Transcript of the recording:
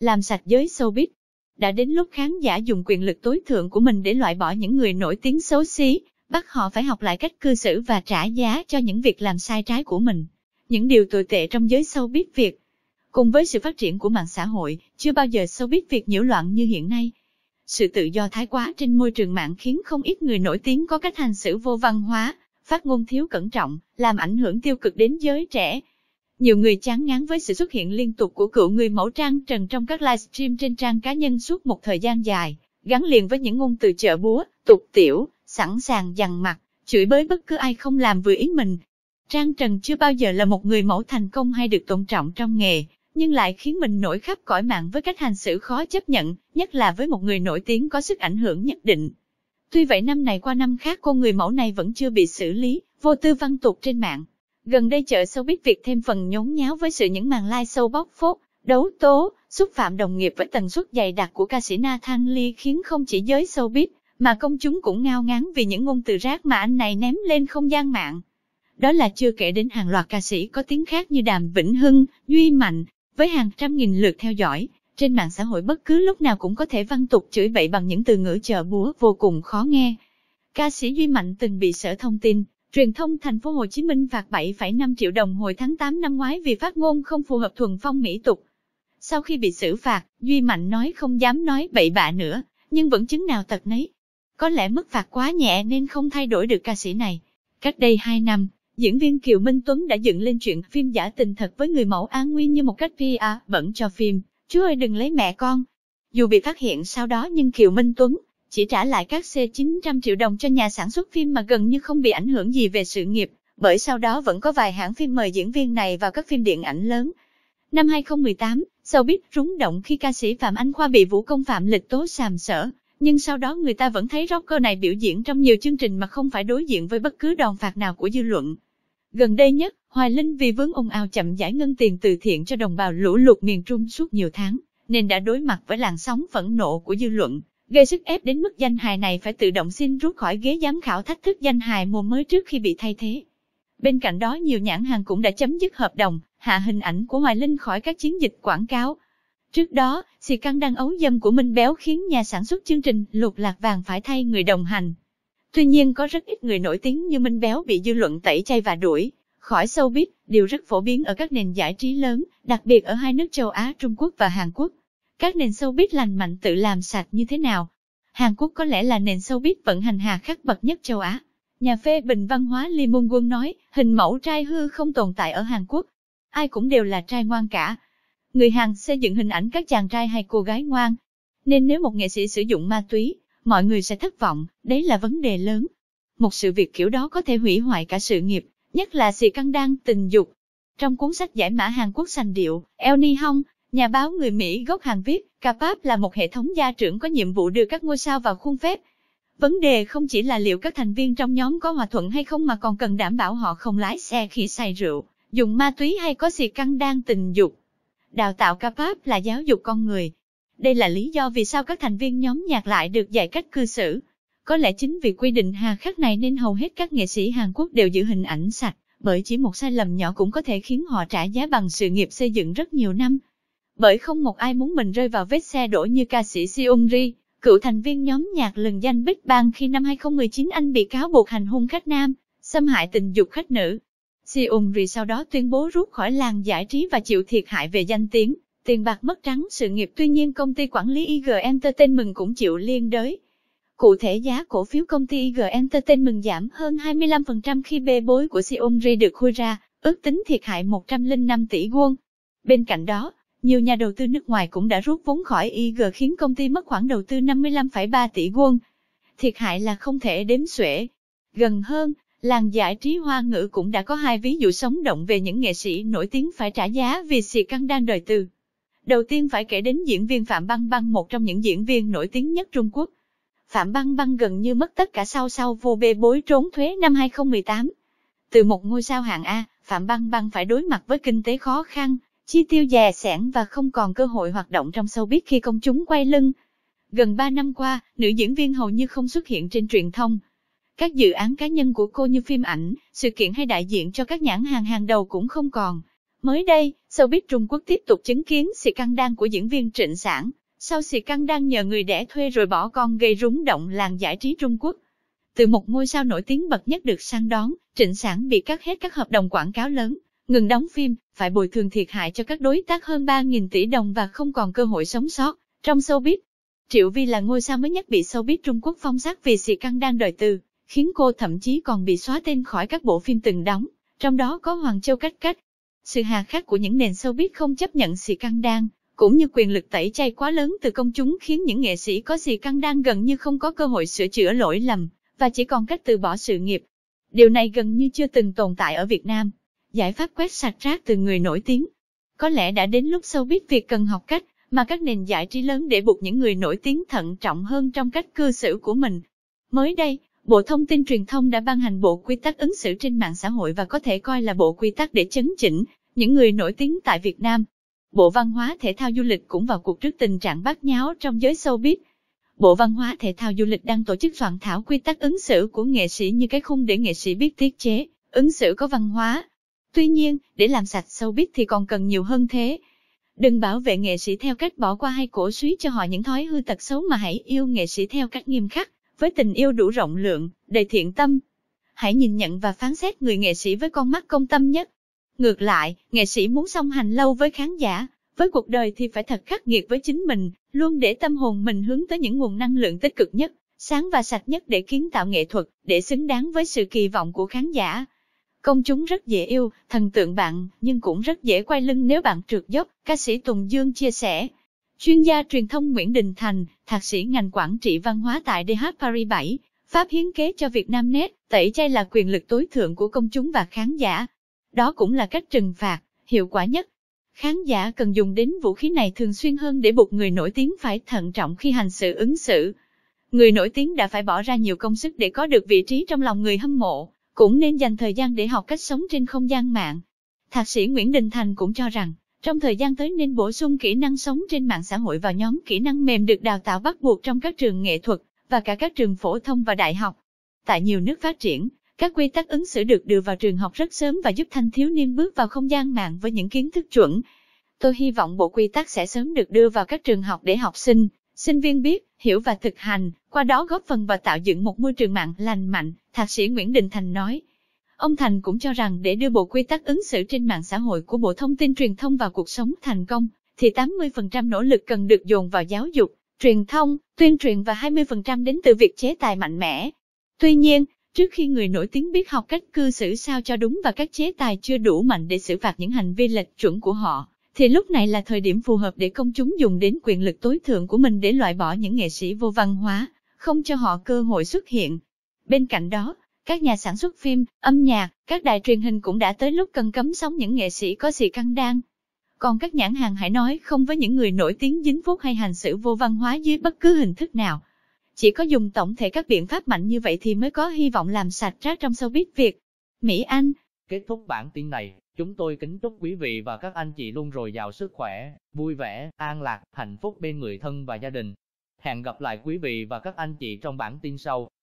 Làm sạch giới showbiz đã đến lúc khán giả dùng quyền lực tối thượng của mình để loại bỏ những người nổi tiếng xấu xí, bắt họ phải học lại cách cư xử và trả giá cho những việc làm sai trái của mình. Những điều tồi tệ trong giới showbiz Việt. Cùng với sự phát triển của mạng xã hội, chưa bao giờ showbiz Việt nhiễu loạn như hiện nay. Sự tự do thái quá trên môi trường mạng khiến không ít người nổi tiếng có cách hành xử vô văn hóa, phát ngôn thiếu cẩn trọng, làm ảnh hưởng tiêu cực đến giới trẻ. Nhiều người chán ngán với sự xuất hiện liên tục của cựu người mẫu trang trần trong các livestream trên trang cá nhân suốt một thời gian dài, gắn liền với những ngôn từ chợ búa, tục tiểu, sẵn sàng dằn mặt, chửi bới bất cứ ai không làm vừa ý mình. Trang Trần chưa bao giờ là một người mẫu thành công hay được tôn trọng trong nghề, nhưng lại khiến mình nổi khắp cõi mạng với cách hành xử khó chấp nhận, nhất là với một người nổi tiếng có sức ảnh hưởng nhất định. Tuy vậy năm này qua năm khác cô người mẫu này vẫn chưa bị xử lý, vô tư văn tục trên mạng. Gần đây chợ sâu biết việc thêm phần nhốn nháo với sự những màn like sâu bóc phốt, đấu tố, xúc phạm đồng nghiệp với tần suất dày đặc của ca sĩ Nathan Lee khiến không chỉ giới sâu biết, mà công chúng cũng ngao ngán vì những ngôn từ rác mà anh này ném lên không gian mạng. Đó là chưa kể đến hàng loạt ca sĩ có tiếng khác như Đàm Vĩnh Hưng, Duy Mạnh, với hàng trăm nghìn lượt theo dõi, trên mạng xã hội bất cứ lúc nào cũng có thể văn tục chửi bậy bằng những từ ngữ chợ búa vô cùng khó nghe. Ca sĩ Duy Mạnh từng bị Sở Thông tin, Truyền thông thành phố Hồ Chí Minh phạt 7,5 triệu đồng hồi tháng 8 năm ngoái vì phát ngôn không phù hợp thuần phong mỹ tục. Sau khi bị xử phạt, Duy Mạnh nói không dám nói bậy bạ nữa, nhưng vẫn chứng nào tật nấy. Có lẽ mức phạt quá nhẹ nên không thay đổi được ca sĩ này. Cách đây 2 năm, Diễn viên Kiều Minh Tuấn đã dựng lên chuyện phim giả tình thật với người mẫu Á Nguyên như một cách PR bẩn cho phim, chú ơi đừng lấy mẹ con. Dù bị phát hiện sau đó nhưng Kiều Minh Tuấn chỉ trả lại các C900 triệu đồng cho nhà sản xuất phim mà gần như không bị ảnh hưởng gì về sự nghiệp, bởi sau đó vẫn có vài hãng phim mời diễn viên này vào các phim điện ảnh lớn. Năm 2018, showbiz rúng động khi ca sĩ Phạm Anh Khoa bị vũ công phạm lịch tố sàm sở, nhưng sau đó người ta vẫn thấy rocker này biểu diễn trong nhiều chương trình mà không phải đối diện với bất cứ đòn phạt nào của dư luận. Gần đây nhất, Hoài Linh vì vướng ông ao chậm giải ngân tiền từ thiện cho đồng bào lũ lụt miền Trung suốt nhiều tháng, nên đã đối mặt với làn sóng phẫn nộ của dư luận, gây sức ép đến mức danh hài này phải tự động xin rút khỏi ghế giám khảo thách thức danh hài mùa mới trước khi bị thay thế. Bên cạnh đó nhiều nhãn hàng cũng đã chấm dứt hợp đồng, hạ hình ảnh của Hoài Linh khỏi các chiến dịch quảng cáo. Trước đó, xì căng đăng ấu dâm của Minh Béo khiến nhà sản xuất chương trình Lục Lạc Vàng phải thay người đồng hành. Tuy nhiên có rất ít người nổi tiếng như Minh Béo bị dư luận tẩy chay và đuổi khỏi showbiz, điều rất phổ biến ở các nền giải trí lớn, đặc biệt ở hai nước châu Á Trung Quốc và Hàn Quốc. Các nền showbiz lành mạnh tự làm sạch như thế nào? Hàn Quốc có lẽ là nền showbiz vận hành hà khắc bậc nhất châu Á. Nhà phê bình văn hóa Lee moon Quân nói, hình mẫu trai hư không tồn tại ở Hàn Quốc. Ai cũng đều là trai ngoan cả. Người Hàn xây dựng hình ảnh các chàng trai hay cô gái ngoan. Nên nếu một nghệ sĩ sử dụng ma túy, mọi người sẽ thất vọng, đấy là vấn đề lớn. Một sự việc kiểu đó có thể hủy hoại cả sự nghiệp, nhất là sự căng đan, tình dục. Trong cuốn sách giải mã Hàn Quốc sành điệu, El Hong, nhà báo người Mỹ gốc Hàn viết, CAPAP là một hệ thống gia trưởng có nhiệm vụ đưa các ngôi sao vào khuôn phép. Vấn đề không chỉ là liệu các thành viên trong nhóm có hòa thuận hay không mà còn cần đảm bảo họ không lái xe khi say rượu, dùng ma túy hay có sự căng đan tình dục. Đào tạo CAPAP là giáo dục con người, đây là lý do vì sao các thành viên nhóm nhạc lại được dạy cách cư xử. Có lẽ chính vì quy định hà khắc này nên hầu hết các nghệ sĩ Hàn Quốc đều giữ hình ảnh sạch, bởi chỉ một sai lầm nhỏ cũng có thể khiến họ trả giá bằng sự nghiệp xây dựng rất nhiều năm. Bởi không một ai muốn mình rơi vào vết xe đổ như ca sĩ Seung Ri, cựu thành viên nhóm nhạc lừng danh Big Bang khi năm 2019 anh bị cáo buộc hành hung khách nam, xâm hại tình dục khách nữ. Seung Ri sau đó tuyên bố rút khỏi làng giải trí và chịu thiệt hại về danh tiếng tiền bạc mất trắng sự nghiệp tuy nhiên công ty quản lý IG Entertainment cũng chịu liên đới. Cụ thể giá cổ phiếu công ty IG Entertainment giảm hơn 25% khi bê bối của Ri được khui ra, ước tính thiệt hại 105 tỷ won. Bên cạnh đó, nhiều nhà đầu tư nước ngoài cũng đã rút vốn khỏi IG khiến công ty mất khoản đầu tư 55,3 tỷ won. Thiệt hại là không thể đếm xuể. Gần hơn, làng giải trí hoa ngữ cũng đã có hai ví dụ sống động về những nghệ sĩ nổi tiếng phải trả giá vì xì căng đang đời từ. Đầu tiên phải kể đến diễn viên Phạm Băng Băng một trong những diễn viên nổi tiếng nhất Trung Quốc. Phạm Băng Băng gần như mất tất cả sau sau vô bê bối trốn thuế năm 2018. Từ một ngôi sao hạng A, Phạm Băng Băng phải đối mặt với kinh tế khó khăn, chi tiêu dè sẻn và không còn cơ hội hoạt động trong showbiz khi công chúng quay lưng. Gần 3 năm qua, nữ diễn viên hầu như không xuất hiện trên truyền thông. Các dự án cá nhân của cô như phim ảnh, sự kiện hay đại diện cho các nhãn hàng hàng đầu cũng không còn. Mới đây, showbiz Trung Quốc tiếp tục chứng kiến sự căng đan của diễn viên trịnh sản, sau sự căng đan nhờ người đẻ thuê rồi bỏ con gây rúng động làng giải trí Trung Quốc. Từ một ngôi sao nổi tiếng bậc nhất được săn đón, trịnh sản bị cắt hết các hợp đồng quảng cáo lớn, ngừng đóng phim, phải bồi thường thiệt hại cho các đối tác hơn 3.000 tỷ đồng và không còn cơ hội sống sót. Trong showbiz, Triệu Vi là ngôi sao mới nhất bị showbiz Trung Quốc phong sát vì sự căng đan đời tư, khiến cô thậm chí còn bị xóa tên khỏi các bộ phim từng đóng, trong đó có Hoàng Châu Cách Cách, sự hà khắc của những nền showbiz không chấp nhận sự căng đan, cũng như quyền lực tẩy chay quá lớn từ công chúng khiến những nghệ sĩ có gì căng đan gần như không có cơ hội sửa chữa lỗi lầm, và chỉ còn cách từ bỏ sự nghiệp. Điều này gần như chưa từng tồn tại ở Việt Nam. Giải pháp quét sạch rác từ người nổi tiếng. Có lẽ đã đến lúc showbiz việc cần học cách mà các nền giải trí lớn để buộc những người nổi tiếng thận trọng hơn trong cách cư xử của mình. Mới đây, Bộ Thông tin Truyền thông đã ban hành bộ quy tắc ứng xử trên mạng xã hội và có thể coi là bộ quy tắc để chấn chỉnh những người nổi tiếng tại Việt Nam. Bộ Văn hóa Thể thao Du lịch cũng vào cuộc trước tình trạng bát nháo trong giới showbiz. Bộ Văn hóa Thể thao Du lịch đang tổ chức soạn thảo quy tắc ứng xử của nghệ sĩ như cái khung để nghệ sĩ biết tiết chế, ứng xử có văn hóa. Tuy nhiên, để làm sạch showbiz thì còn cần nhiều hơn thế. Đừng bảo vệ nghệ sĩ theo cách bỏ qua hay cổ suý cho họ những thói hư tật xấu mà hãy yêu nghệ sĩ theo cách nghiêm khắc với tình yêu đủ rộng lượng, đầy thiện tâm. Hãy nhìn nhận và phán xét người nghệ sĩ với con mắt công tâm nhất. Ngược lại, nghệ sĩ muốn song hành lâu với khán giả, với cuộc đời thì phải thật khắc nghiệt với chính mình, luôn để tâm hồn mình hướng tới những nguồn năng lượng tích cực nhất, sáng và sạch nhất để kiến tạo nghệ thuật, để xứng đáng với sự kỳ vọng của khán giả. Công chúng rất dễ yêu, thần tượng bạn, nhưng cũng rất dễ quay lưng nếu bạn trượt dốc, ca sĩ Tùng Dương chia sẻ. Chuyên gia truyền thông Nguyễn Đình Thành, thạc sĩ ngành quản trị văn hóa tại DH Paris 7, Pháp hiến kế cho Việt Nam Net, tẩy chay là quyền lực tối thượng của công chúng và khán giả. Đó cũng là cách trừng phạt, hiệu quả nhất. Khán giả cần dùng đến vũ khí này thường xuyên hơn để buộc người nổi tiếng phải thận trọng khi hành xử ứng xử. Người nổi tiếng đã phải bỏ ra nhiều công sức để có được vị trí trong lòng người hâm mộ, cũng nên dành thời gian để học cách sống trên không gian mạng. Thạc sĩ Nguyễn Đình Thành cũng cho rằng, trong thời gian tới nên bổ sung kỹ năng sống trên mạng xã hội vào nhóm kỹ năng mềm được đào tạo bắt buộc trong các trường nghệ thuật và cả các trường phổ thông và đại học. Tại nhiều nước phát triển, các quy tắc ứng xử được đưa vào trường học rất sớm và giúp thanh thiếu niên bước vào không gian mạng với những kiến thức chuẩn. Tôi hy vọng bộ quy tắc sẽ sớm được đưa vào các trường học để học sinh, sinh viên biết, hiểu và thực hành, qua đó góp phần vào tạo dựng một môi trường mạng lành mạnh, Thạc sĩ Nguyễn Đình Thành nói. Ông Thành cũng cho rằng để đưa bộ quy tắc ứng xử trên mạng xã hội của Bộ Thông tin Truyền thông vào cuộc sống thành công, thì 80% nỗ lực cần được dồn vào giáo dục, truyền thông, tuyên truyền và 20% đến từ việc chế tài mạnh mẽ. Tuy nhiên, trước khi người nổi tiếng biết học cách cư xử sao cho đúng và các chế tài chưa đủ mạnh để xử phạt những hành vi lệch chuẩn của họ, thì lúc này là thời điểm phù hợp để công chúng dùng đến quyền lực tối thượng của mình để loại bỏ những nghệ sĩ vô văn hóa, không cho họ cơ hội xuất hiện. Bên cạnh đó, các nhà sản xuất phim, âm nhạc, các đài truyền hình cũng đã tới lúc cần cấm sóng những nghệ sĩ có sự căng đan. Còn các nhãn hàng hãy nói không với những người nổi tiếng dính phúc hay hành xử vô văn hóa dưới bất cứ hình thức nào. Chỉ có dùng tổng thể các biện pháp mạnh như vậy thì mới có hy vọng làm sạch rác trong showbiz Việt. Mỹ Anh Kết thúc bản tin này, chúng tôi kính chúc quý vị và các anh chị luôn rồi giàu sức khỏe, vui vẻ, an lạc, hạnh phúc bên người thân và gia đình. Hẹn gặp lại quý vị và các anh chị trong bản tin sau.